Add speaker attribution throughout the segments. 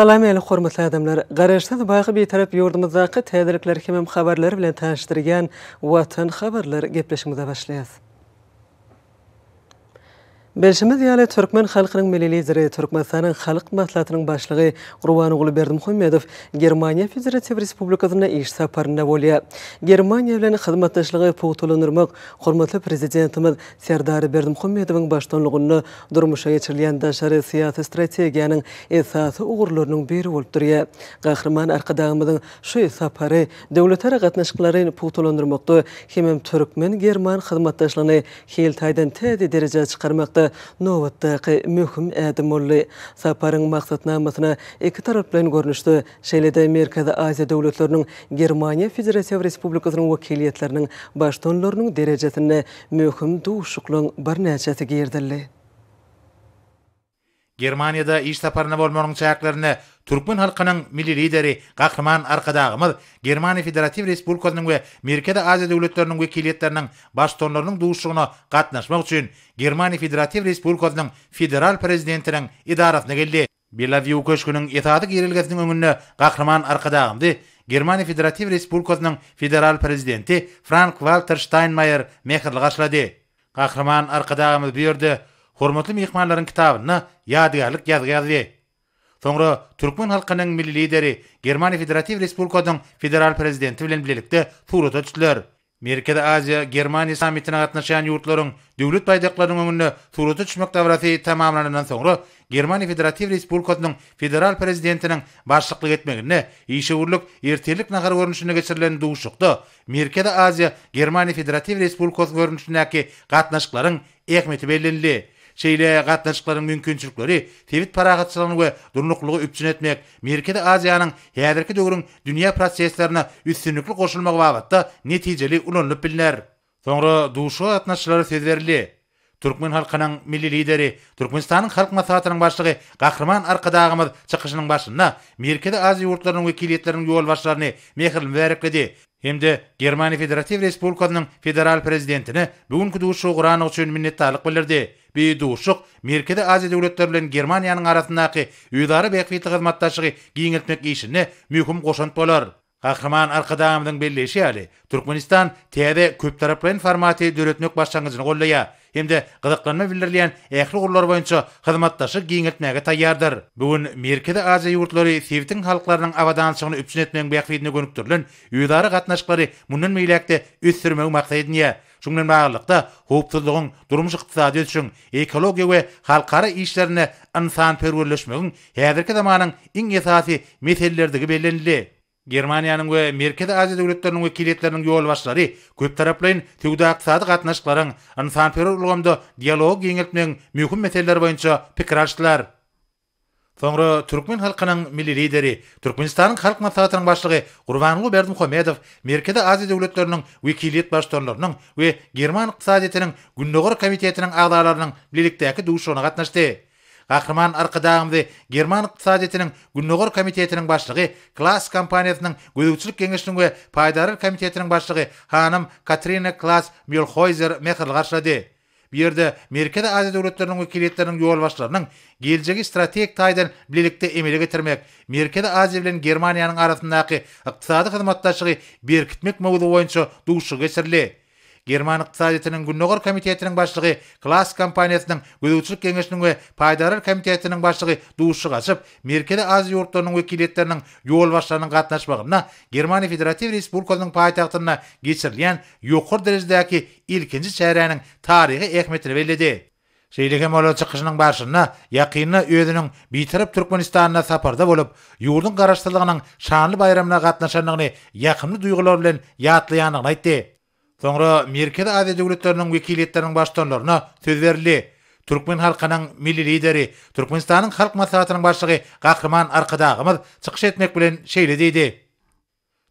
Speaker 1: Salam eli hormatly adamlar. Garaşdan baýky bir taraf ýurdumyzdaky täzelikler hem habarlar bilen taşdyrýan Watan habarlar gepleşmegi başlaýar. Бәлшімі диялы түркмен халқының милли лидері Түркменстанның халық мәслихатының башлығы Руан Улыбердим Хумедов Германия Федератив Республикасына иш сапарында болия. Германия белән хезмәттәшлеге Путул Нурмак, хөрмәтле президентыбыз Сердар Бердим Хумедовның баштанлыгында дормыша geçirilгән дәшәре сиясәт стратегияның эсасы угырларының бире булып торыя. Гахрыман аркадагымыздың шу сапары дәүләтләр гатнашкыларын Путул Нурмакта һәм түркмен герман хезмәттәшлыгын хел тайдан тәди дәрәҗә чыгармакта ýa-da nowatdaky möhüm ädim bolly. Saparyň maksatyna mysna iki taraf bilen görnüşdi. Şeýlede Amerikada Aziýa döwletleriniň Germaniýa Federasiýa Respublikasynyň wakiliýetleriniň başdanlarynyň derejesini möhüm duşuklyň
Speaker 2: Германияда иш сапарына болманың чаяклырыны Түркмен халқының милли лидері Қақырман Арқадағымыз Германия Федератив Республикасының ве Меркеді Азия дөулеттерінің ве келеттерінің бас тонларының дұғышығына Германия Федератив Республикасының федерал президентінің идарасына келді. Белавию көшкінің етадық ерілгесінің өңіні Қақырман Арқадағымды Германия Федератив Республикасының федерал президенті Франк Валтер Штайнмайер Hormatly mehmanlaryň kitabyny ýadygarlyk ýazgardy. Soňra türkmen halkynyň milli lideri Germani Federatiw Respublikasynyň federal prezidenti bilen birlikde turada tutlar. Merkezi Aziya Germani sammitine gatnaşan ýurtlaryň döwlet baýdaklaryň öňünde turada düşmek täwrasy tamamlanandan soňra Germani Federatiw Respublikasynyň federal prezidentiniň başçylyk etmegine ýeşe urluk ertelik nagara görnüşine geçirilen duşukda Merkezi Aziya Germaniýa Federatiw Respublikasynyň görnüşindäki gatnaşyklaryň ähmiýeti Şeýle gatnaşyklaryň mümkinçilikleri, täwit paragatçylygyny we durnuklygy üçin etmek, Merkezi Aziýanyň häzirki döwrüň dünýä proseslerine üstünlikli goşulmagy wagtda netijeli ulanyp bilinär. Soňra duşa gatnaşyklary sezerli. Türkmen halkynyň milli lideri, Türkmenistanyň halk maslahatynyň başlygy Gahrman Arkadağymyz çykyşynyň başynda Merkezi Aziýa ýurtlarynyň wekilleriniň ýol başlaryny mehirli berip gidi. Hemde Federatiw Respublikasynyň federal prezidentini bugünkü duşu gurany üçin minnetdarlyk bildirdi. Beýduşuk Merkezi Aziya döwletleri bilen Germaniýanyň arasyndaky ýygyry beýkwitli hyzmatdaşlygy giňeltmek işini möhüm goşant bolar. Gahrman arkadaşlarımyň belleşi ýaly Türkmenistan TV köp taraply formaty döretmek başlangyjyny gollaýa. Hemde gyzyklanma bildirilýän ähli gurlar boýunça hyzmatdaşy giňeltmäge taýýardyr. Bugun Merkezi Aziýa ýurtlary Sewtin halklarynyň awadanlygyny üçin etmäň beýkwitli gönükdirilen ýygyry gatnaşyklary munun meýläkde üstürmäge maksat Şunun bağlılıkta hopsuzluğun durmuş iqtisadi üçün ekologiya we halkara işlerini insan perwürleşmegin häzirki zamanyň iň esasy meselelerdigi bellendi. Germaniýanyň we merkezi Aziýa döwletleriniň wekilleriniň ýol başlary köp taraplyň tüwde iqtisady gatnaşyklaryň insan perwürlügünde dialog ýeňilmegin möhüm meseleler boýunça Соңғы Түркмен халқының милли лидері, Түркменстанның халық мәслихатының басшылығы Құрбанұлы Бердімұхамедов Меркеде Азия дәулеттерінің уәкілет башторларының ве Герман иқтисадиятының Гүндоғыр комитетінің ағдаларының биліктегі душуына қатынасты. Қақырман арқыдағымды Герман иқтисадиятының Гүндоғыр комитетінің басшылығы Класс компаниясының көзекшілік кеңесінің пайдары Пайдарыр комитетінің басшылығы ханым Катрина Клас Мюлхойзер Мехерл қаршылады. Bu yerde Merkezi Asya devletlerinin vekiliyetlerinin yol başlarının geleceği stratejik taydan birlikte emele getirmek, Merkezi Asya ile Almanya'nın arasındaki iktisadi hizmetlaşığı bir kitmek mevzuu boyunca duşu geçirli. Germaniq tsaadetinin gündogor komitetinin başlıqı klas kampaniyatinin gudutsuk gengishinin ве paydarar komitetinin başlıqı duuşu qasip, merkele az yurttonun wikiletlerinin yuol başlarının qatnaş bağımna Germani Federativ Respublikosinin paytaqtınına geçirliyen yukur derizdaki ilkinci çayrayanın tarihi ekmetini veledi. Şeýleki maglumatçy gyşynyň başyna ýakyny öýüniň Türkmenistana saparda bolup, ýurduň garaşdyrylygynyň şanly bayramyna ýakymly duýgular bilen ýatlaýanyny aýtdy. Sonra Merkezi Aziya Döwletleriniň wekilleriniň başlanlaryna söz berdi. Türkmen halkynyň milli lideri, Türkmenistanyň halk maslahatynyň başlygy Gahrman Arkadağymyz çykyş etmek bilen şeýle diýdi.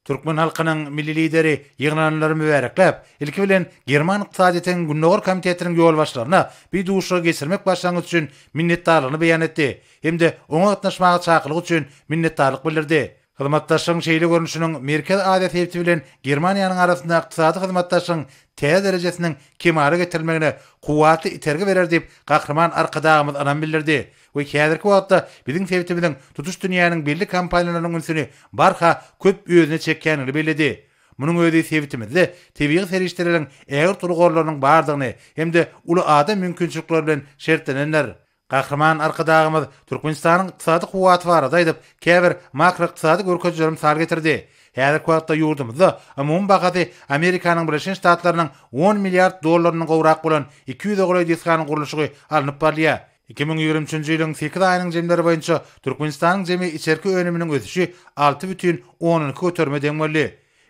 Speaker 2: Türkmen halkynyň milli lideri ýygnanlary mübarekläp, ilki bilen German iqtisadiýetiniň Günnogor komitetiniň ýol başlaryna bir duşa geçirmek başlangyç üçin minnetdarlygyny beýan etdi. hem oňa gatnaşmagy çaqylyg üçin minnetdarlyk bildirdi. Hyzmatdaşlygyň şeýle görnüşiniň merkez adat hepdi bilen Germaniýanyň arasynda ykdysady hyzmatdaşlygyň täze derejesiniň kemary getirmegine kuwaty itergi berer diýip gahrman arkadaýymyz anam bildirdi. We käderki wagtda biziň sebitimiň tutuş dünýäniň belli kompaniýalarynyň ünsüni barha köp ýüzüne çekkenini bildirdi. Munyň öýdi sebitimizde täbiýet ferişleriniň äger turgorlarynyň bardygyny hem-de uly adam mümkinçilikleri bilen şertlenenler Gahrman arkadağımız Türkmenistan'ın iktisadi kuvvet var adaydıp kever makro iktisadi görkezlerim sar getirdi. Hedir kuvvetta yurdumuzda amun bakati Amerikanın Birleşen Ştatlarynyň 10 milyard dolarının qovrak bolan 200 dogry diskanın kuruluşu alnyp parliya. 2023-nji ýylyň 8 aýynyň jemleri boýunça Türkmenistanyň jemi içerki önüminiň ösüşi 6.10 köterme demeli.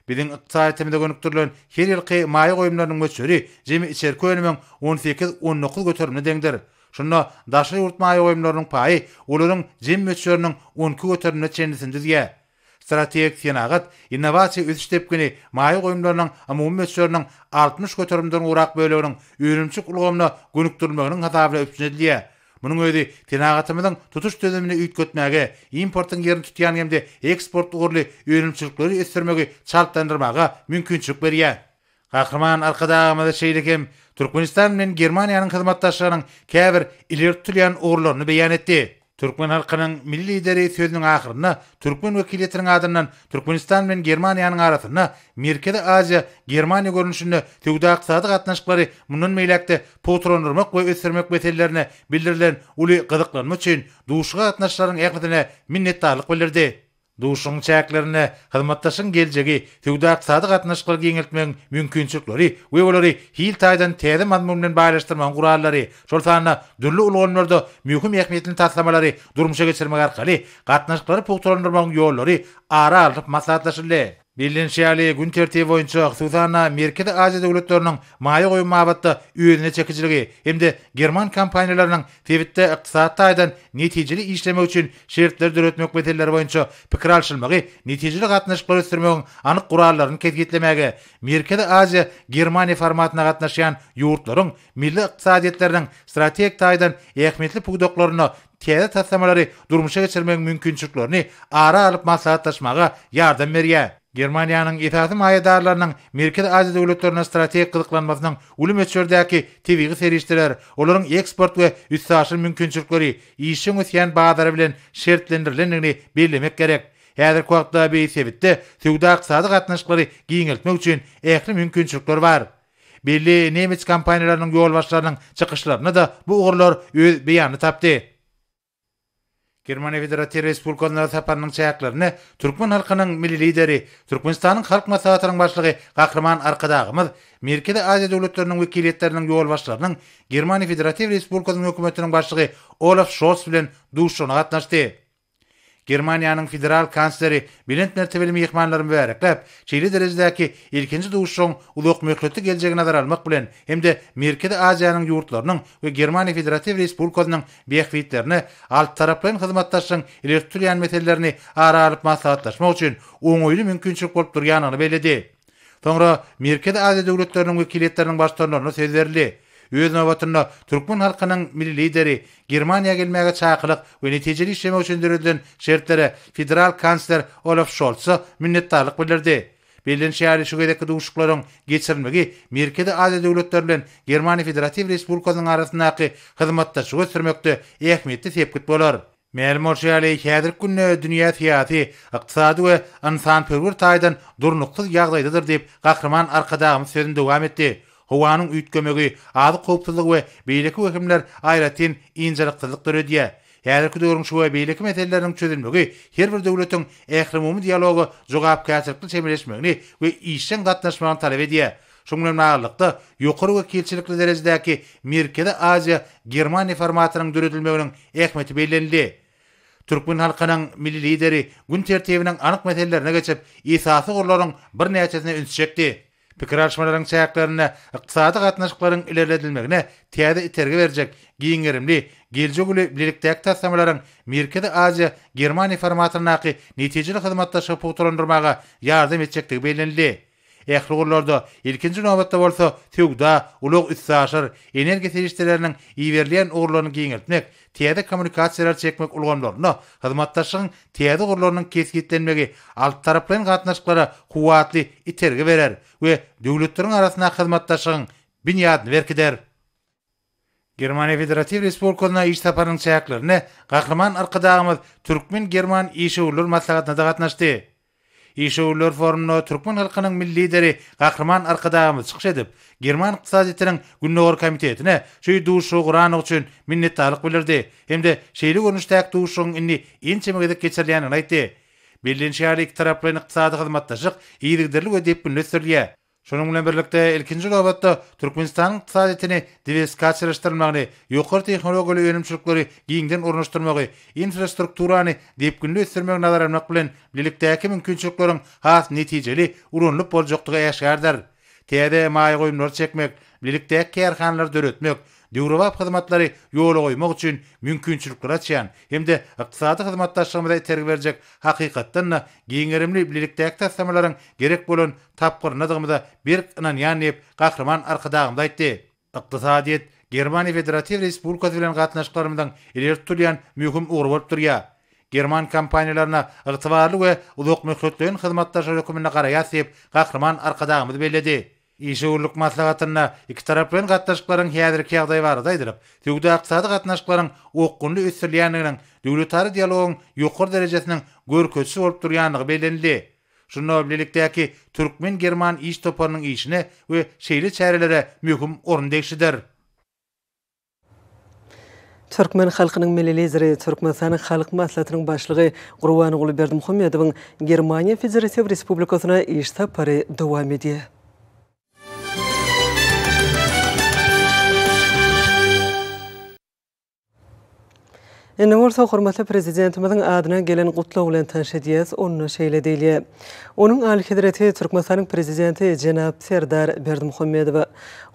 Speaker 2: Biziň ykdysaý temede gönükdirilen her ýylky maýy goýumlarynyň ösüşi jemi içerki önüminiň 18-19 köterme deňdir. Şunda daşy urtma ýoýumlarynyň paýy, ulularyň jim möçürniň 12 götürnä çenesini düzge. Strategik senagat innowasiýa üç stepkini maýy ýoýumlarynyň umumy 60 götürnäden uraq bölegini ýörümçi ulgomna gönükdirmäniň hatabyna üçnädi. Munu öýdi, tenagatymyň tutuş tödemini üýtgötmäge, importyň ýerini tutýan hemde eksport ugurly ýörümçilikleri ýetirmäge çalkandyrmaga mümkinçilik berýär. Ahrman arkada amada şeylikim Türkmenistan men Germaniyanın hizmetdaşlarının käbir iler tutulan oğurlarını beyan etdi. Türkmen halkının milli lideri sözünün ahırına Türkmen vekiletinin adyndan Türkmenistan men Germaniyanın arasında Merkezi Aziya Germaniýa görünüşünü tügdaq sadıq atnaşıkları munun potron potronurmak we ösürmek meselelerini bildirilen uly qızıqlanmak üçin duşuga atnaşlaryň ähmetine minnetdarlyk bildirdi. duşun çäklerini hyzmatdaşyň geljegi tüwdäp sadyk atnaşyklar giňeltmäň mümkinçilikleri we olary hil taýdan täze mazmunlaryň baýlaşdyrman gurallary şol sanly dürli ulgamlarda möhüm ähmiýetini taýdanlamalary durmuşa geçirmek arkaly gatnaşyklary pogtorandyrmak ýollary ara alyp maslahatlaşyldy. Bilin gün tertibi boýunça Susanna Merkede Aziýa döwletleriniň maýy goýma mabatda öýüne çekijiligi hemde German kompaniýalarynyň fevitte ykdysatda aýdan netijeli işlemek üçin şertler döretmek betelleri boýunça pikir alşylmagy, netijeli gatnaşyklary sürmegiň anyk gurallaryny ketgitlemäge Merkede Aziýa Germaniýa formatyna gatnaşýan ýurtlaryň milli ykdysadiýetleriniň strateg taýdan ähmiýetli pukdoklaryny Tiyada tatlamaları durmuşa geçirmek mümkünçüklerini ara alıp masalatlaşmağa yardım veriyor. Germaniýanyň ýetäri maýdarlarynyň merkez Aziýa döwletlerine strategik gyzyklanmazlygyň uly möçürdäki täbigi serişdiler, olaryň eksport we üstäşir mümkinçilikleri ýeşiň üçin baýdar bilen şertlendirilenligini bellemek gerek. Häzir wagtda bu ýetibde täwda ykdysady gatnaşyklary giňeltmek üçin var. mümkinçilikler bar. Belli nemet kompaniýalarynyň ýolbaşçylarynyň çykyşlaryna da bu ugurlar öz beýany Germany Federativ Respublikasyna tapanyň çäklerini türkmen halkynyň milli lideri, Türkmenistanyň halk maslahatynyň başlygy Gahrman Arkadağım, Merkezi Aziýa döwletleriniň wekilleriniň ýol başlarynyň Germany Federativ Respublikasynyň hökümetiniň başlygy Olaf Scholz bilen duşuşyna gatnaşdy. Германиянын federal канцлери билент мертебелим ихманларын бөрекләп, чили дәрәҗәдәки ilkinji дуушшоң улык мөхлети келҗәге назар алмак белән, һәм дә Меркеде Азияның юртларының ва Германия Федератив Республикасының бехвитләрне алт тараплы хезмәттәшнең электрон мәсьәләләрне ара алып маслахатлашмак өчен оң уйлы мөмкинчелек булып турганын белде. Соңра Азия Öz nawatynda türkmen halkynyň milli lideri Germaniýa gelmäge çaýkylyk we netijeli işlemek üçin döredilen şertlere federal kansler Olaf Scholz minnetdarlyk bildirdi. Berlin şäheri şu gädäki duşuklaryň geçirilmegi merkezde ady döwletler bilen Germaniýa Federatiw Respublikasynyň arasyndaky hyzmatda şu sürmekde ähmiýetli tepkit bolar. Mermor şäheri häzir günnä dünýä fiýaty, ykdysady we insan perwir taýdan durnuqtyk ýagdaýdyr diýip gahrman arkadaşym söýünde dowam etdi. howanyň üýtgemegi, azyk howpsuzlyk we beýleki wekimler aýratyn inçerlikdirlik diýe. Häzirki döwrüň şu we beýleki meseleleriniň çözülmegi, her bir döwletiň ähremumy dialogy jogap käsirlikli çemeleşmegini we işden gatnaşmagyny talap ediýe. Şoňlar näýerlikde ýokary we kelçilikli derejedäki Merkezi Aziýa Germaniýa formatynyň döredilmeginiň ähmiýeti bellendi. Türkmen halkanın milli lideri gün tertibinin anık meselelerine geçip isası gurlarının bir neyeçesine ünsü pikir alışmaların çayaklarına, ıqtisadi qatnaşıkların ilerledilmekine tiyade itergi verecek giyengerimli, gelce gülü birliktayak taslamaların Merkezi Azi, Germani formatlarına ki neticili hizmatta şapı ýardam yardım edecekti ähli gurlarda ilkinji nawatda bolsa tüwda uluq üstäşer energiýa serişdelerini iýerleýän ugurlaryny giňeltmek, tiýade kommunikasiýalar çekmek ulgamlaryny, hyzmatdaşyň tiýade ugurlarynyň kesgitlenmegi alt taraplaryň gatnaşyklary kuwatly itergi berer we döwletleriň arasyna hyzmatdaşyň binýat berkider. Germaniýa Federatiw Respublikasyna iş taparynyň çäklerini gahrman arkadaşymyz Türkmen German işçi ulur maslahatyna gatnaşdy. Ýeşewler forumyna türkmen halkynyň milli lideri Gahrman Arkadağymy çykyş edip, German iqtisadiýetiniň günnäwer komitetine şu duşu gurany üçin minnetdarlyk bildirdi. Hemde şeýle görnüşdäk duşuň indi ençeme gedip geçirilýänini aýtdy. Berlin şäheri iki taraplyň iqtisadiy hyzmatdaşyk iýdigdirlik we Şonuň bilen birlikde ilkinji gabatda Türkmenistanyň iqtisadiýetini diversifikasiýalaşdyrmagy, ýokary tehnologiýaly ýönümçülikleri giňden ornaşdyrmagy, infrastrukturany depkünli ýetirmek nazarymyň bilen birlikdäki mümkinçiliklerin has netijeli urunlyp boljakdygy ýaşgardyr. Täze maýy çekmek, birlikdäki kärhanalar döretmek, Döwrewap hyzmatlary ýoluga goýmak üçin mümkinçilik ýaratýan hem de ykdysady hyzmatdaşlygymyza täsir berjek hakykatdan da giňerimli gerek bolan tapgyr bir ýanyň ýanyp gahryman arkadaňda aýtdy. Ykdysadyet Germaniýa Federatiw Respublikasy bilen gatnaşyklarymyzdan eler tutýan möhüm ugry bolup durýar. German kompaniýalaryna ygtybarly we uzak möhletli hyzmatdaşlyk hökümini garaýasyp Ýeşil ýurduk maslahatyna iki taraply gatnaşyklaryň häzirki ýagdaýy bar daýdyryp, tüýdä ykdysady gatnaşyklaryň ökünli üstünliginiň döwletleri dialogyň ýokur derejesiniň görkötsi bolup durýandygy belendi. Şunda bilelikdäki türkmen german iş toparynyň işine we şeýle çärelere möhüm orun degişidir.
Speaker 1: Türkmen halkynyň milli lideri Türkmen sany halk maslahatynyň başlygy Gurbanuly Berdimuhammedowyň Germaniýa Federatiw Respublikasyna iş tapary dowam edýär. Ene bolsa hormatly prezidentimizin adyna gelen gutlaw bilen tanşydyýas, onuň şeýle diýil. Onuň Ali Hidreti Türkmenistanyň prezidenti Jenap Serdar Berdimuhammedow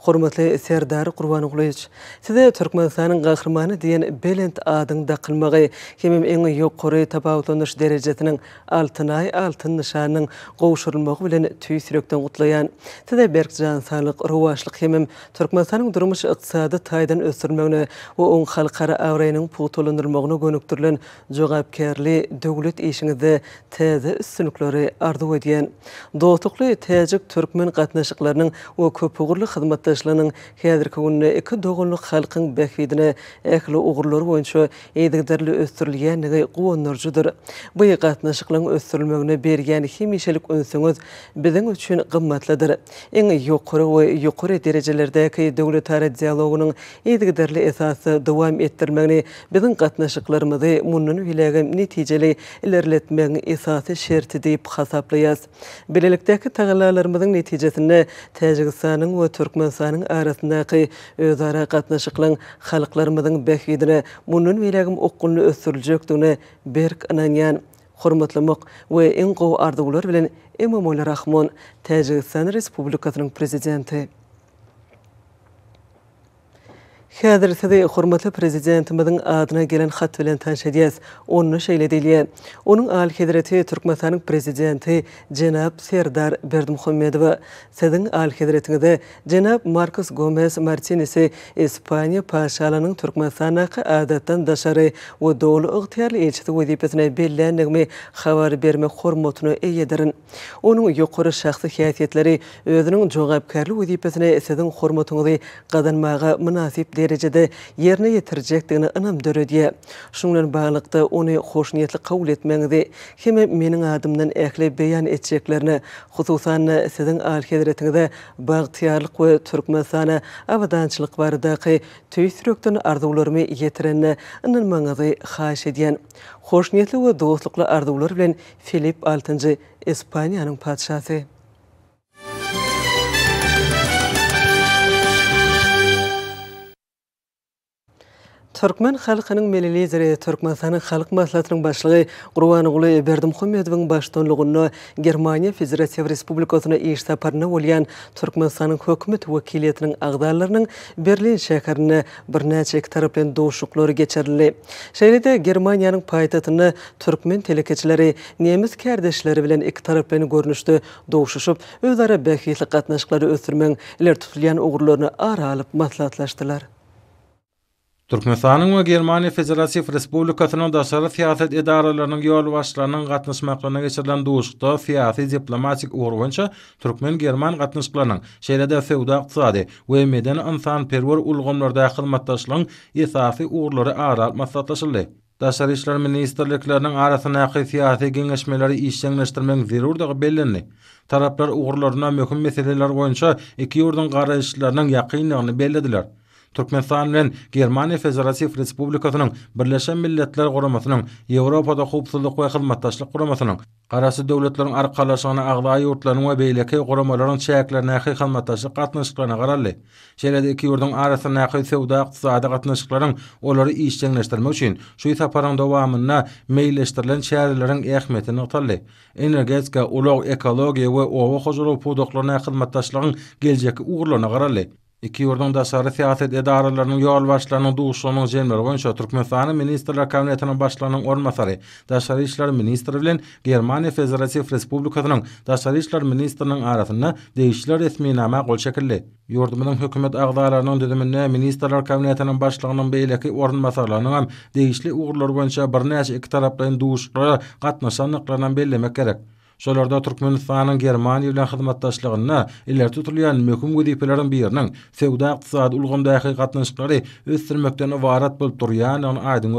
Speaker 1: hormatly Serdar Gurbanowlyç, size Türkmenistanyň gahrymany diýen belent adyny da gylmagy, kimi iň ýokary tapawutlanyş derejesiniň altynaý altyn nişanyň gowşurylmagy bilen tüýsürekden gutlaýan, size Berkjan Salyk rowaşlyk kimi Türkmenistanyň durmuş ykdysady taýdan ösdürmegini we onuň halkara awrayynyň pugtulandyr мұғыны көніктірлін жоғап кәрлі дөгілет ешіңізді тәді үстініклері арды өйден. Доғытықлы тәжік түркмен қатнашықларының о көпуғырлы қызматташыларының кәдіргі үніне үкі доғынлық қалқың бәкведіні әкілі ұғырлары ойыншы едігдерлі өстірілген негай қуынныр жүдір. Бұй қатнашықларың өстірілмегіні берген химешелік үнсіңіз бізің үшін қымматлыдыр. Ең еқұры ой еқұры дережелерді әкі дөгілі тары диалогының едігдерлі әсасы дұвам еттірмегіні gatnaşıklarımızı munnun hilegem netijeli ilerletmen esasy şerti deyip hasaplayaz. Belelikteki tağalalarımızın neticesini Tajikistan'ın ve Türkmenistan'ın arasındaki özara gatnaşıklan halklarımızın bekhidini munnun hilegem okkunlu ösürlcöktuğunu berk ananyan hormatlamak ve en ardu ardu bilen ardu Rahmon Täjikistan Respublikasynyň prezidenti. Häzirki wagtda hormatly prezidentimizdin adyna gelen hat bilen tänshedýäs, onuň şeýle Оның Onuň ähli hökmeträti Türkmenistan Prezidenti Jenap Serdar Berdimuhammedow, siziň ähli hökmeträtiňizde Jenap Markus Gomez Martinez, Ispani paýşalarynyň Türkmenistana ýa-da adatdan daşary we döwlet öňüçleri üçin betnäbe bilen habar berme hormatyny eýedirin. Onuň ýokury şahsy özüniň derecede yerine yetirecektiğini ınam dörödiye. Şunlar bağlıktı onu hoşniyetli kavul etmenizde hemi menin adımdan ekli beyan edeceklerini hususan sizin alkezretinizde bağıtiyarlık ve türkmasana abadançılık var daki tüysürüktün arzularımı yetirene ınan manazı haş ediyen. Hoşniyetli ve dostlukla arzular bilen Filip 6. İspanyanın patşası. Türkmen halkynyň milli zere Türkmen halk maslahatynyň başlygy Gurban Uly Berdim Hümmetowyň başdanlygyny Germaniýa Federatiw Respublikasyna iň saparna bolýan Türkmen sanyň hökümet wekiliýetiniň agdarlarynyň Berlin şäherini birnäçe tarapdan döwüşüklär geçirildi. Şeýlede Germaniýanyň paýtatyny Türkmen telekeçileri Nemis kardeşleri bilen iki tarapdan görnüşdi, döwüşüşip özara ara bähiýetli gatnaşyklary ösdürmäň, iler tutulýan ogurlaryny ara alyp maslahatlaşdylar.
Speaker 3: Türkmenistan'ın we Germaniýa Federatif Respublikasının daşary siyaset idarelerinin yol başlarının katnışmaklarına geçirilen duşukta siyasi diplomatik uğruvunca Türkmen-German katnışmaklarının şeylerde sevda iktisadi we medeni insan perwer ulgunlarda hyzmatdaşlygyň esasy esasi uğurları ağrı işler ministerliklerinin arasına yakı siyasi genişmeleri işlenleştirmen zirur da Taraplar uğurlarına mökün meseleler mökün iki mökün mökün mökün Türkmenistan bilen Germaniýa Federatiw Respublikasynyň Birleşen Milletler Guramasynyň Ýewropada howpsuzlyk we hyzmatdaşlyk guramasynyň garaşy döwletleriň arkalaşygyna agdaý ýurtlaryň we beýleki guramalaryň şäherlerini ähli hyzmatdaşlyk gatnaşyklaryna garaly, şeýlede iki ýurdun arasynda ähli sowda ykdysady gatnaşyklaryň olary işleňleşdirmek üçin şu ýetaparan dowamyna meýilleşdirilen şäherleriň ähmiýetini ýetirdi. Energetika, ulag, ekologiýa we owa hojurup podoklaryň hyzmatdaşlygyň geljekki ugurlaryna garaly, Iki yurdun da sarı siyaset edaralarının yol başlarının duğuşluğunun zemleri boyunca Türkmenistan'ı ministerler kabinetinin başlarının olmasarı Daşarı İşler Ministeri bilen Germaniya Federasif Respublikasının Daşarı işler Ministerinin arasında değişikler esminama kol çekildi. Yurdumunun hükümet ağdalarının düzümünde ministerler kabinetinin başlarının beyleki orun masarlarının uğurlar boyunca bir neş iki Şolarda Türkmenistanın Germaniýa bilen hyzmatdaşlygyna iller tutulýan möhüm gidiýpleriň biriniň feodal ykdysady ulgamda haýkatnaşyklary ösdürmekden ibaret bolup durýan ony aýdyň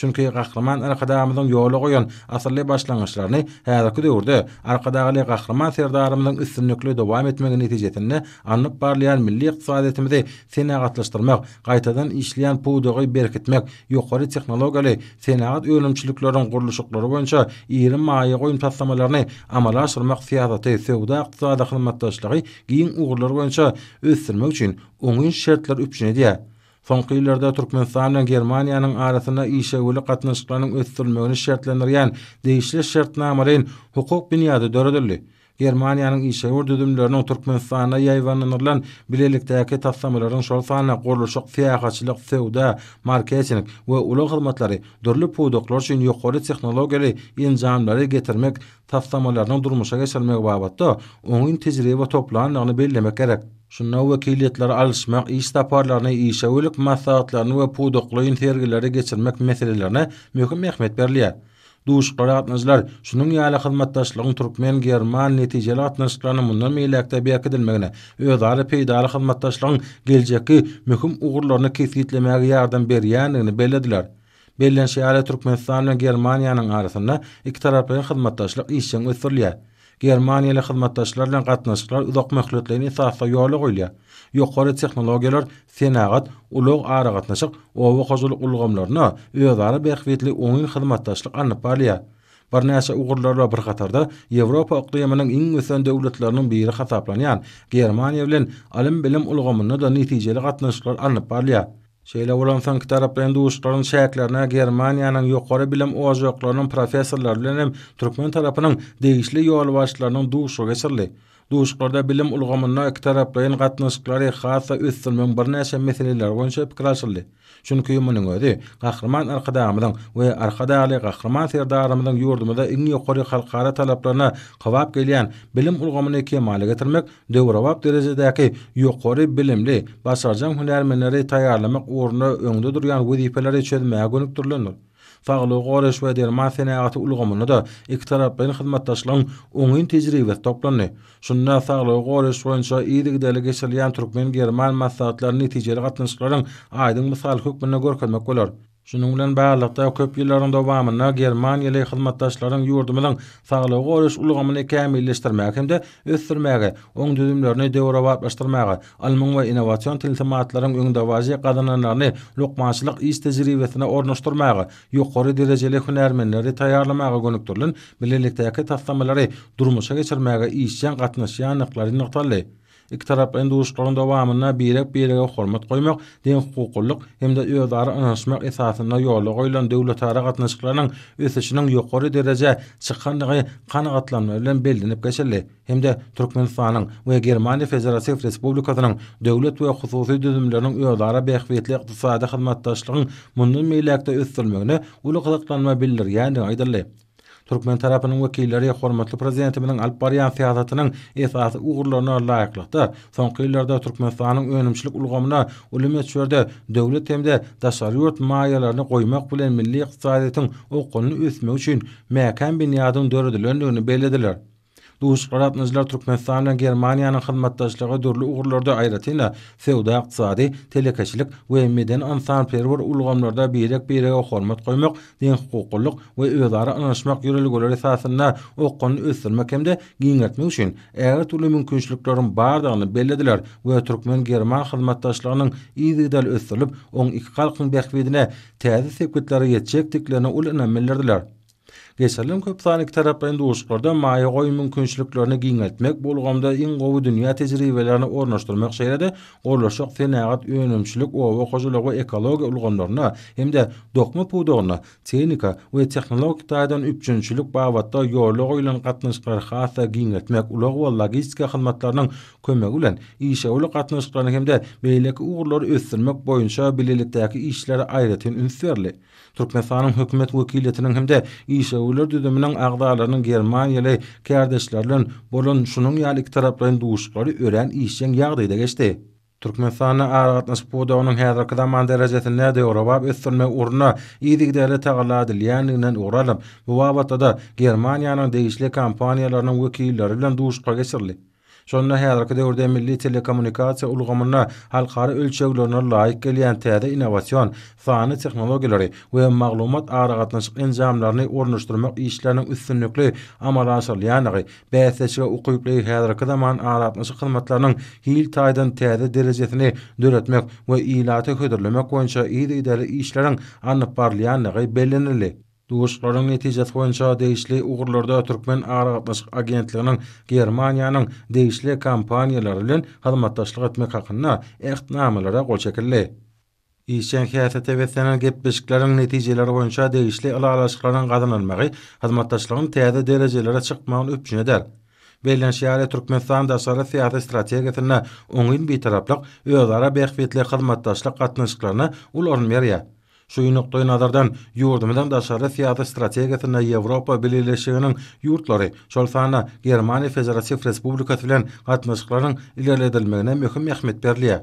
Speaker 3: Şönkî qahraman ana qadamdan yola qoyan asıllık başlanışlary hakykyde urdu arqadagalyq qahraman serdarymlaryň isinnikli dowam etmegi netijetinde anlap barlyarmyň milli iqtisadyatymyzy senagatlaşdyrmak, gaýtadan işleyen pudagy berkidmek, ýokary tehnologiýaly senagat öünümçiliklärini gurluşyklyklary boýunça 20 aýa goýun taslamalaryny amala aşyrmak fiýazaty täze iqtisadyat giyin giň üsgürleri boýunça ösdürmek üçin oňyn şertler Sonky ýyllarda Türkmenistan bilen Germaniýanyň arasyna işe güli gatnaşyklaryň ösdürilmegini şertlendirýän değişikli şertnamalaryň hukuk binýady döredildi. Germaniýanyň işe güli düzümlerini Türkmenistana ýaýlanýan bilelikdäki tapsamalaryň şol sanyna gorluşyk, fiýaçylyk, sewda, markasynyk we uly hyzmatlary dürli pudoklar üçin ýokary tehnologiýaly ýa getirmek tapsamalaryň durmuşa geçirmek babatda oňyň tejribe toplanyny bellemek gerek. Şunna wakiliyetler alışmak, iş taparlarına, işe uyluk masahatlarına ve pudokluyun tergileri geçirmek meselelerine mühküm mehmet berliyat. Duş qaratnazlar, şunun yala xidmatdaşlygyň türkmen, german, netijeli atnaşlaryny mundan meýlekde beýik edilmegine, öýdary peýdary xidmatdaşlygyň geljekki möhüm ugurlaryny kesgitlemäge ýardam berýänini bellediler. Bellenşe ýaly türkmen ve germaniýanyň arasynda iki tarapyň xidmatdaşlyk işçiň Germaniýaly hyzmatdaşlar bilen gatnaşyklar uzak möhletlerini sahasa ýoly goýýar. Ýokary technologiýalar senagat ulug ara gatnaşyk owa hozuluk ulgamlaryna özara behwetli oňyl hyzmatdaşlyk anyp barýar. Barnaşa uğurlar bir qatarda Evropa iqtiyamının in üsən dövlətlərinin biri xataplanyan Germaniya bilen alim bilim ulğumunu da neticeli qatnaşıqlar anıp barlıya. Şeýle bolan soň ki taraplaryň duşlaryň şäherlerine Germaniýanyň ýokary bilim ozoklarynyň professorlary bilen hem türkmen tarapynyň degişli ýol başlarynyň duşy geçirildi. Duşlarda bilim ulgamyna iki taraplaryň gatnaşyklary hasa üstünlüğün bir näçe meseleler bolan Çünki munun öde qahraman arqada amdan we arqada ali qahraman serda amdan yurdumda iň ýokary xalqara talaplarna qawap kelyan bilim ulgamyny kemalig getirmek döwrawap derejedäki yuqori bilimli basarjan hünärmenleri tayarlamak orny öňde durýan wezipeleri çözmäge gönüp durlanyp faglu goreş we der masenaat ulgamyny da iki tarapyn hyzmatdaşlaryň oňyn tejribesi toplany. Şunda faglu goreş boýunça ýedig delegasiýalar ýan türkmen german maslahatlaryny netijeli gatnaşyklaryň aýdyň misal hökmüne görkezmek bolar. Şunun bilen baýlykda köp ýyllaryň dowamyna Germaniýa ýaly hyzmatdaşlaryň ýurdumyň saglygy goýuş ulgamyny kämilleşdirmek hem-de ösdürmäge, oň düzümlerini döwre batlaşdyrmaga, almyň we innowasion tilsimatlaryň öňünde wazy gadanlaryny lukmançylyk iş tejribesine ornaşdyrmaga, ýokary derejeli hünärmenleri taýýarlamaga gönükdirilen bilelikdäki tapsamalary durmuşa geçirmäge işçiň gatnaşýanlyklary nukdaly. iki taraf endi uşlaryň dowamyna birek birege hormat goýmak, diň hukukullyk hemde öýdara anlaşmak esasyna ýoly goýulan döwlet ara gatnaşyklarynyň ösüşiniň ýokary derejä çykanlygy kanagatlanma bilen bellinip geçildi. Hemde Türkmenistanyň we Germaniýa Federasiýasy Respublikasynyň döwlet we hukuky düzümleriniň öýdara bäkwetli iqtisady hyzmatdaşlygyň mundan meýlekde ösdirilmegini uly gatnaşma bildirýär, ýa-da Türkmen tarapynyň wekilleri hormatly prezidentimiň alp barýan siýasatynyň esasy ugurlaryna laýyklykda. Soňky ýyllarda Türkmenistanyň önümçilik ulgamyna ulum şerde döwlet hemde daşary ýurt maýalaryny goýmak bilen milli iqtisadiýetiň okulyny ösmek üçin mäkan binýadyň döredilendigini bellediler. Duş qarap nazlar Türkmenistan we Germaniýanyň hyzmatdaşlygy durly ugurlarda aýratyna feodal ykdysady, telekeçilik we meden ansan perwer ulgamlarda birek beýle hormat goýmak, diň hukuklyk we öýdara anlaşmak ýörelik bolary sahasynda oqun ösdürmek hemde giňetmek üçin eger türli mümkinçiliklerin bardygyny bellediler we Türkmen German hyzmatdaşlygynyň ýygydal ösdürilip oň iki halkyň bäxwedine täze sebäpleri ýetjekdiklerini ulanan Gesellim köp sanik tarapayn duusparda maia qoy mümkünçlüklerini giyngeltmek bolgamda in qovu dünya tecrivelerini ornaşdurmak şeyrede orlaşak fenaqat önümçlük ova qojulogu ekologi ulgonlarna hem de dokma pudoğuna, tehnika ve teknologi taydan üpçünçlük bavatta yorlu ilan qatnaşkar xasa giyngeltmek ulogu ulogu ulogu ulogu ulogu ulan ulogu ulu ulogu ulogu ulogu ulogu ulogu ulogu ulogu ulogu ulogu ulogu ulogu ulogu ulogu öwler düde minin Germaniýa Germaniýaly kärdeşler bilen bolan şunyň ýaly iki taraplaryň duşuşlary ören işçiň ýagdaýda geçdi. Türkmen sahna aratna spodawynyň häzir kadamany derejesini näde ýorawap üstünme urna ýedigdäle taglady, ýani näden bu wagtda Germaniýanyň degişli kompaniýalarynyň wekilleri bilen duşuşga geçirildi. Şonda häzirki döwürde milli telekommunikasiýa ulgamyna halkara ölçeklerini laýyk gelýän täze innowasion, sanat tehnologiýalary we maglumat aragatnaşyk enjamlaryny ornaşdyrmak işleriniň üstünlikli amala ýagy BSS we ukyplyk häzirki zaman aragatnaşyk hyzmatlarynyň hil taýdan täze derejesini döretmek we ilata köderlemek goýunça ýa-da ýa-da işleriniň anyp barlyan Duşlaryň netijesi boýunça degişli ugurlarda Türkmen Aragatnaşyk agentliginiň Germaniýanyň degişli kompaniýalary bilen hyzmatdaşlyk etmek hakynda ähtnamalara gol çekildi. Ýeşen häsiýete we senel gep beşikleriň netijeleri boýunça degişli alalaşyklaryň gazanylmagy hyzmatdaşlygyň täze derejelere çykmagyny üpjün eder. Belen şiari Türkmenistan da sarı siyasi strategiyatına onun bir taraflık ve özara bekvetli hizmettaşlık ul orun Şu nöqtäi nazardan ýurdumyzdan da şärle fiýat strategiýasyna Ýewropa Birleşiginiň ýurtlary, şol sahana Germaniýa Federatsiýa Respublikasy bilen gatnaşyklaryň ilerledilmegine möhüm ähmiýet berilýär.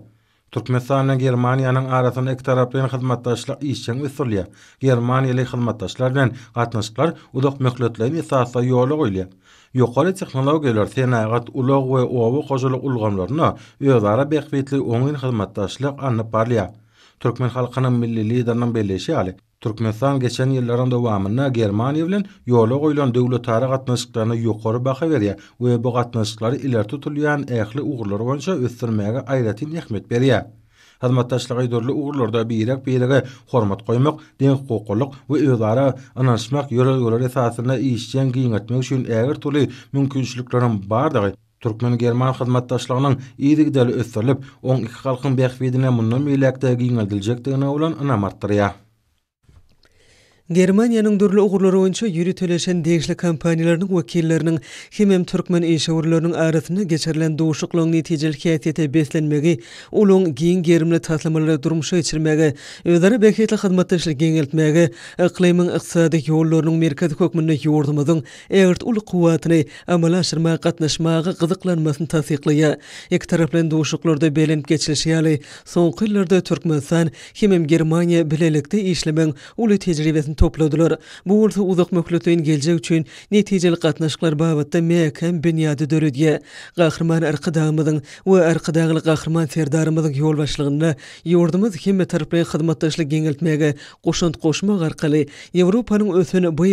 Speaker 3: Türkmenistan Germaniýanyň arasyny iki taraply hyzmatdaşlyk işçiň üstünlige. Germaniýalyk hyzmatdaşlar bilen gatnaşyklar uzak möhletlerini sahasda ýoly goýýar. Ýokary tehnologiýalar senaýat ulag we owa gozulyk ulgamlaryna ýa-da bäkwetli oňyn hyzmatdaşlyk anyp Türkmen halkynyň milli liderinden belleşi ali. Türkmenistan geçen ýyllaryň dowamyna Germaniýa bilen ýolag goýulan döwletlere gatnaşyklaryna ýokary baha berýär ve bu gatnaşyklary iler tutulýan ähli ugrlar boýunça ösdürmäge aýratyn ýekmet berýär. Hyzmatdaşlyk ýurdu ugrlarda biýrek beýlige hormat goýmak, deň hukuklyk we özara anlaşmak ýol-ýol esasyna işçiň giňetmek üçin äger tuly mümkinçiliklerim bardygy Türkmen Germanyň xizmet daşlarynyň ýedikdäri ösdürilip, oň iki halkyň bäyik fiýdasyndan mundan myläkde giňeldiljekdigine ulan anamartria.
Speaker 1: Germaniýanyň durly ugurlary boýunça ýürütilýän degişli kompaniýalaryň wekilleriniň Himem Türkmen işgörlerini arasyny geçirilen döwüşliklik netijeli kiyetete beslenmegi, ulun giň germli taslamalary durmuşa geçirmegi, özleri beýkeýli hyzmatda işli geňeltmegi, iqlimiň ykdysady ýollarynyň merkezi kökmünde ýurdumyň ägirt uly quwwatyny amala şirmäge gatnaşmagy gyzyklanmasyny täsiklige, iki taraplaryň döwüşliklerde belenip geçilýär soňky ýyllarda Türkmenistan bilelikde işlemegi uly tejribesini topladylar. Bu bolsa uzak möhletlerin geljek üçin netijeli gatnaşyklar babatda mäkem binýady döredge gahryman arqadagymyzyň we arqadagly gahryman serdarymyzyň ýol başlygyny ýordumyz hemme taraplyň hyzmatdaşlyk geňeltmäge goşunt goşmak arkaly Ýewropanyň ösüni bu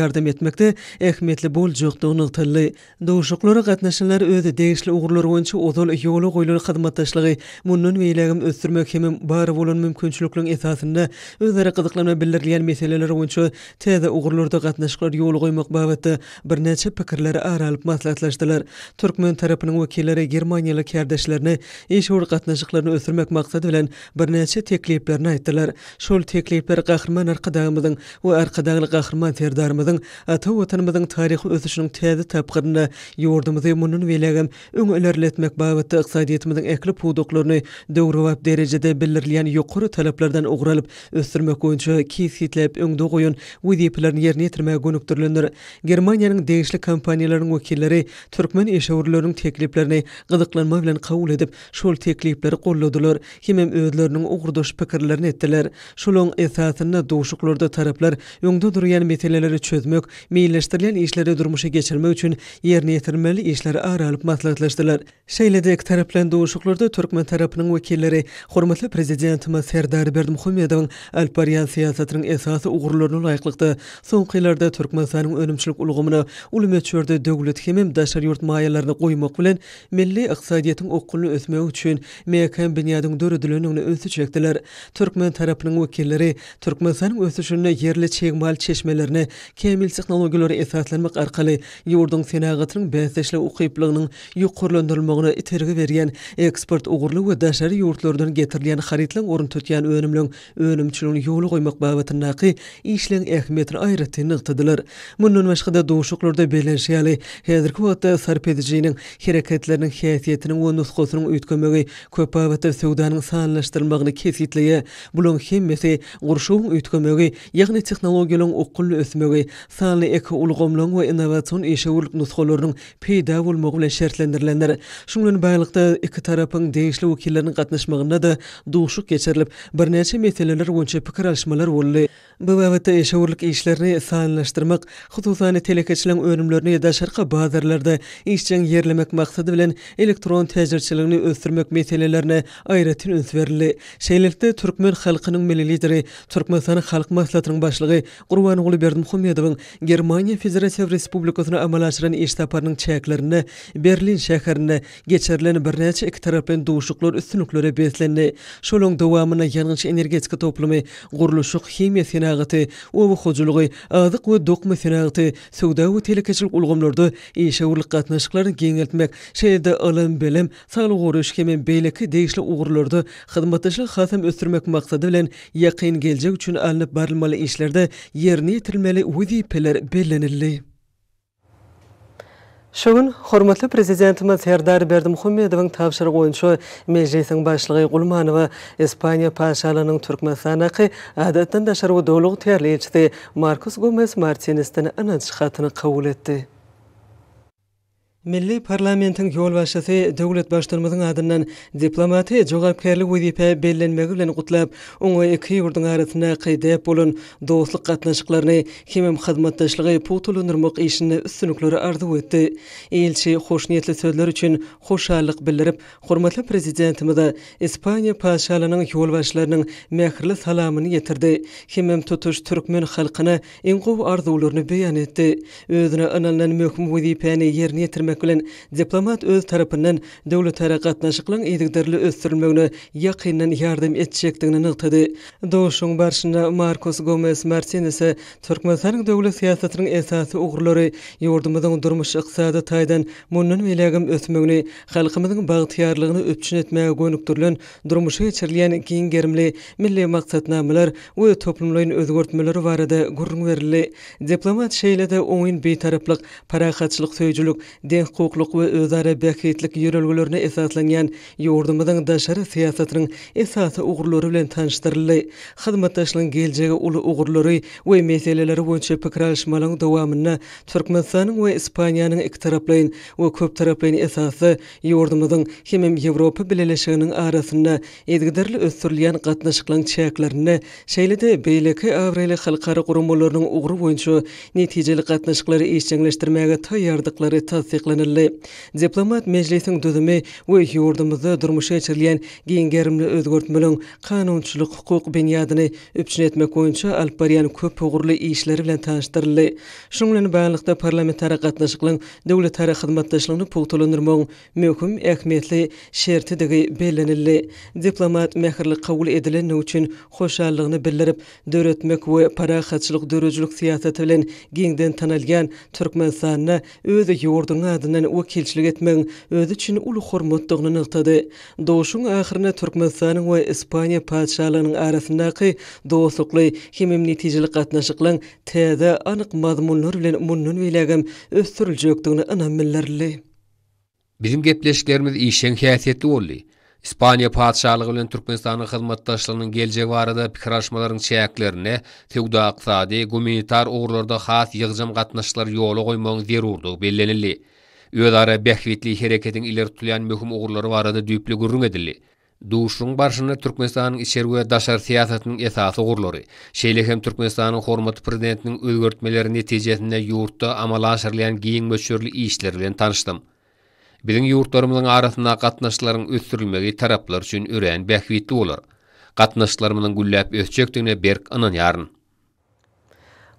Speaker 1: yardım etmekte ehmetli bol joqdygyny tilli. Dowşuklara gatnaşanlar özü degişli ugurlar boýunça ozal ýoly goýulan hyzmatdaşlygy munun beýlegim ösdürmek hem bar bolan mümkinçiliklerin esasında özleri gyzyklanma bildirilýän meseleler boýunça täze ugurlarda gatnaşyklar ýol goýmak babaty bir näçe pikirleri aralyp maslahatlaşdylar. Türkmen tarapynyň wekilleri Germaniýalyk kärdeşlerini iş ugur gatnaşyklaryny ösdürmek maksady bilen bir näçe tekliplerini aýtdylar. Şol teklipler gahrman arkadaşymyzyň we arkadaşlyk gahrman terdarym Ýurdumyzyň ata e, watanymyzyň taryhy özüşiniň täze tapgyryny ýurdumyzy munun welegem öň ölerletmek babaty ykdysadyýetimiziň ekli puduklaryny döwrüp derejede bilirlen ýokary talaplardan ugralyp ösdürmek goýunça kis hitlep öň dogoyun ýerine ýetirmä gönükdirilendir. Germaniýanyň degişli kompaniýalarynyň wekilleri türkmen eşewrlörüniň tekliplerini gyzyklanma bilen kabul edip şol teklipleri gollodylar. Hem hem özleriniň pikirlerini etdiler. Şolun esasyny döwşüklerde taraplar öňde durýan meteleleri çözmök, milleştirilen işleri durmuşa geçirmek üçün yerini yetirmeli işleri ağır alıp matlatlaştılar. Şeyledek taraflan doğuşuklarda Türkmen tarafının vekilleri, Hormatlı Prezidentimiz Serdar Berdim Khumiyadın Alparyan siyasatının esası uğurlarının layıklıktı. Son kıylarda Türkmen sanın önümçülük uluğumunu, ulumetçörde dövlet kemim daşar yurt mayalarını koymak bilen, milli aksadiyyatın okulunu ötmeyi ötmeyi ötmeyi ötmeyi ötmeyi ötmeyi ötmeyi ötmeyi ötmeyi ötmeyi ötmeyi ötmeyi ötmeyi ötmeyi ötmeyi Kemil texnologiyalary efektlenmek arkaly ýurdun senagatynyň beýleşli ukyplygynyň ýokurlandyrylmagyna iterge berýän eksport ugurly we daşary ýurtlardan getirilýän haritlaryň ornuny tutýan önümliň önümçülüğini ýoly goýmak babatynaky işleň ähmiýetini aýratdy nigtdylar. Munun başga döwüşüklerde beýleşýäli häzirki wagtda sarpedijiniň hereketleriniň häsiýetini we nusgasynyň üýtgämegi köp wagtda söwdanyň sanlaşdyrmagyny kesgitleýe. Bu hemmesi gurşuň sanly eki ulgomlong we innovatsion ýeşil ulg nutgolaryň peýda bolmagyna şertlendirilendir. Şunun baýlykda iki tarapyň deňişli wekilleriniň gatnaşmagyna da duşuk geçirilip, birnäçe meseleler boýunça pikir alyşmalar boldy. Bu wagtda ýeşil ulg işlerini sanlaşdyrmak, hutuzan telekeçiliň önümlerini ýa-da şarka bazarlarda işçiň yerlemek maksady bilen elektron täjirçiligini ösdürmek meselelerini aýratyn üns berildi. Şeýlelikde türkmen halkynyň milli lideri Türkmenistan halk maslahatynyň başlygy Gurbanuly Berdimuhammed Germaniya Federatsiyav Respublikasyna amalaşyran iş taparynyň çäklerini Berlin şäherine geçirilen birnäçe iki tarapyň duşuklary üstünlikleri beslenýär. Şolong dowamyna ýalňyş energetika toplumy, gurluşyk himiýa senagaty, uw hojulygy, azyk we dokma senagaty, sowda we telekeçilik ulgamlarda işe urulyk gatnaşyklaryny geňeltmek, şeýde ölüm bilim, sagly goruş kimi beýleki degişli ugurlarda hasam maksady bilen ýakyn gipeler bellenildi Şon hormatly prezidentimiz Serdar Berdiymuhammedowing tapşyryq oýunçysy Mejlisiň başlygy Gulmanowa Ispaniýa paýşalanyň türkmen sanagy adatdan daşary şerw dolugy ýerleşdi Markus Gomes Martinezden anaç hatyny kabul etdi Milli parlamentin yol başçası devlet başdırmasının adından diplomati jogapkärli wezipe bellenmegi bilen gutlap, oňa iki ýurdun arasynda qydyp bolan dostluk gatnaşyklaryny kimim hyzmatdaşlygy putulundurmak işini üstünlükleri arzu etdi. Elçi hoş niýetli sözler üçin hoşallyk bildirip, hormatly prezidentimizde Ispaniýa paşalarynyň yol başçylarynyň mehirli salamyny ýetirdi. Kimim tutuş türkmen halkyny iň gow arzuwlaryny beýan etdi. Özüne anlanan möhüm wezipeni ýerine bilmek bilen diplomat öz tarapından döwlet taraqatna şıklyň ýetdirli ösdürilmegini ýakynnan ýardym etjekdigini nygtady. Döwüşiň barşynda Markos Gomes Martinesi Türkmenistanyň döwlet siýasatynyň esasy ugurlary ýurdumyzyň durmuş ykdysady taýdan munun meleğim ösmegini, halkymyzyň bagtyýarlygyny üçin etmäge gönükdirilen durmuşy çyrlyany kyn germli milli maksatnamalar we toplumlaryň özgörtmeleri barada gurrun berildi. Diplomat şeýle de oýun bir taraplyk, parahatçylyk söýjülük, Prezident hukuk we özara bekhitlik yörelgelerini esaslanyan yurdumyzyň daşary syýasatynyň esasy ugrulary bilen tanıştyryldy. Hyzmatdaşlaryň geljegi uly ugrulary we meseleleri boýunça pikir alyşmalaryň dowamyny Türkmenistanyň we Ispaniýanyň iki taraplaryň we köp taraplaryň esasy yurdumyzyň hem Ýewropa bileleşigini arasynda edgiderli ösdürilýän gatnaşyklaryň çäklerini şeýledi beýleki awreli halkara gurumlarynyň ugrulary boýunça netijeli gatnaşyklary işçiňleşdirmäge taýýardyklary tasdyk açıklanırlı. Diplomat meclisin düzümü ve yurdumuzu durmuşa çirleyen giyingerimli özgörtmülün kanunçuluk hukuk binyadını üpçün etmek oyunca Alparyan köp uğurlu işleri bilen tanıştırılı. Şunlun bağlıqda parlamentara katlaşıklan devlet tarih hizmetdaşlığını pultulunurmon mühüm ekmetli şerti digi bellenirli. Diplomat mehirli kavul edilen üçün hoşallığını bildirip dörötmek ve para xatçılık dörücülük siyasatı bilen giyinden tanalgan Türkmen sanına öz yurdunga maksadynyň wekilçilik etmegi özü üçin uly hormat dogny nagtady. Doşuň ahyryna Türkmenistanyň we Ispaniýa paçalarynyň arasyndaky dostlukly hem emnitijilik gatnaşyklaryň täze anyk mazmunlar bilen umumyň bilegem ösdürüljekdigini anamillerli.
Speaker 2: Bizim gepleşiklerimiz işen häsiýetli boldy. Ispaniýa paçalygy bilen Türkmenistanyň hyzmatdaşlygynyň geljegi barada pikirleşmelerini çäklerini, tewda ykdady, gumanitar ogurlarda has ýygjym gatnaşyklar ýoly goýmagy zerurdy bellenildi. Ýöňara bähwitli hereketiň iler tutulan möhüm ugurlary barada düýpli gürrüň edildi. Duşuň barşyny Türkmenistanyň içeri we daşary syýasatynyň esas ugurlary, şeýle hem Türkmenistanyň hormat prezidentiniň ölgörtmeleri netijesinde ýurtda amala giň möçürli işler bilen tanıştym. Bilin ýurtlarymyň arasynda gatnaşyklaryň ösdürilmegi taraplar üçin ören bähwitli bolar. Gatnaşyklarymyň gülläp ösçekdigine berk anan ýarın.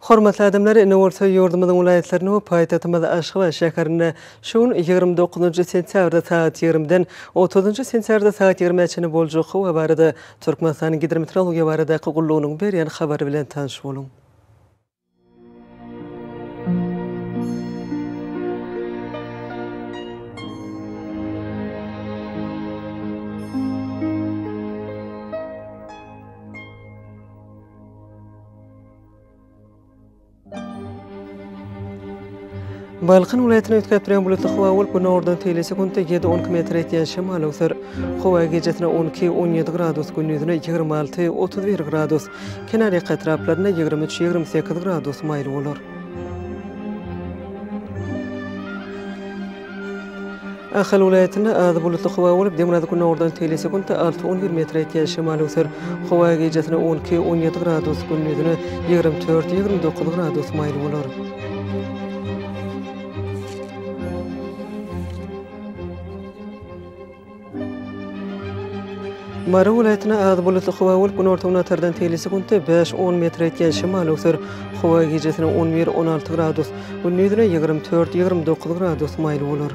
Speaker 1: Hormatly adamlar, Universitet ýurdumyň ulaýatlaryny we paýtatymyz aşgy we şäherini şuň 29-njy sentýabrda saat 20-den 30-njy sentýabrda saat 20-çäne boljak we barada Türkmenistanyň gidermetrologiýa barada bir berýän habary bilen tanış boluň. Balkan ulaýatyna ýetip bilen bulutly howa bu nordan tele sekundda 7-12 metr etýän Howa gejetine 12-17 gradus günüdine 26-31 gradus. Kenary gatraplaryna 23-28 gradus bolar. Ahal ulaýatyna az bulutly howa bolup demirada gün nordan tele 6-11 metr etýän Howa gejetine 12-17 gradus günüdine 24-29 gradus 24-29 градус bolar. Mara vilayatyna az bolatly howa we kun ortamyna tardan telisi 5-10 metr etgen şimal öser howa gejesini 11-16 gradus, gündüzüne 24-29 gradus maýly bolar.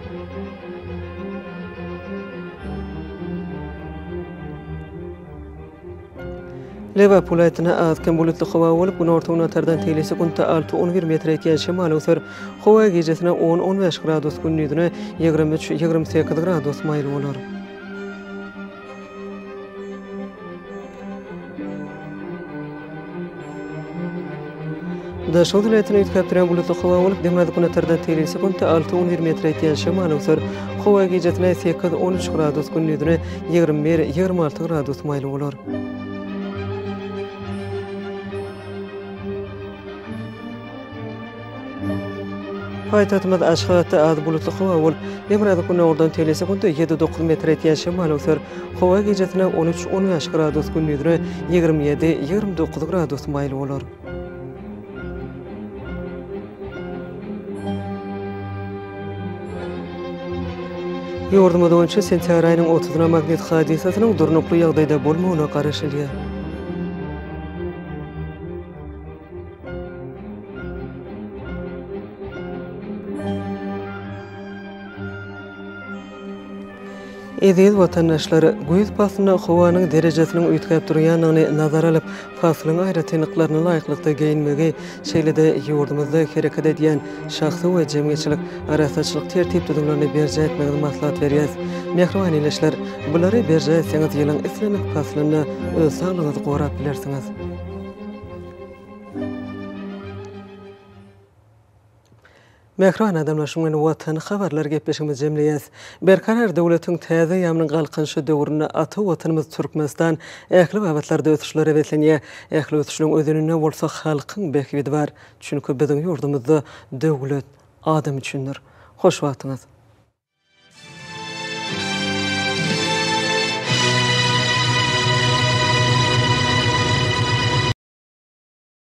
Speaker 1: Leva pulaýtyna az kem bulutly howa we kun ortamyna tardan telisi 6-11 metr etgen şimal öser howa gejesini 10-15 gradus gündüzüne 23-28 gradus maýly bolar. da şol юзкаптарян булутлог хуавол, демрадыкунна bolup теле сапунта 6-11 метра тиян шамалог сар, хуаги джатна секад 13 gejetine 9 9 9 9 9 9 9 9 9 9 9 9 9 9 9 9 9 9 9 9 9 13 Yordumada önce sentyar ayının 30'una magnet hadisatının durnuklu yağdayda bulma ona karışılıyor. Edeýil watanlaşlary güýz pasyny howanyň derejesini üýtgäp durýanyny nazara alyp, paslyň aýry teniklerini laýyklykda geýinmegi, şeýlede ýurdumyzda hereket edýän şahsy we jemgyýetçilik arasyçylyk tertip tutulmagyny berjä etmegi maslahat berýär. Mehriban ýeňişler, bulary berjä ýetseňiz ýylyň islemi paslyny sağlamlygy gorap bilersiňiz. Mehran adamlaşım gönü vatan xabarlar gepeşimiz jemliyaz. Berkarar er devletin tazı yamnyn qalqınşı dövrünü atı vatanımız Turkmastan ehli vabatlar da ötüşlülara vetleniye. Ehli ötüşlülün ödününününün olsa xalqın bekvid var. Çünkü bizim yurdumuzda devlet adam üçünür. Hoş vatanızı.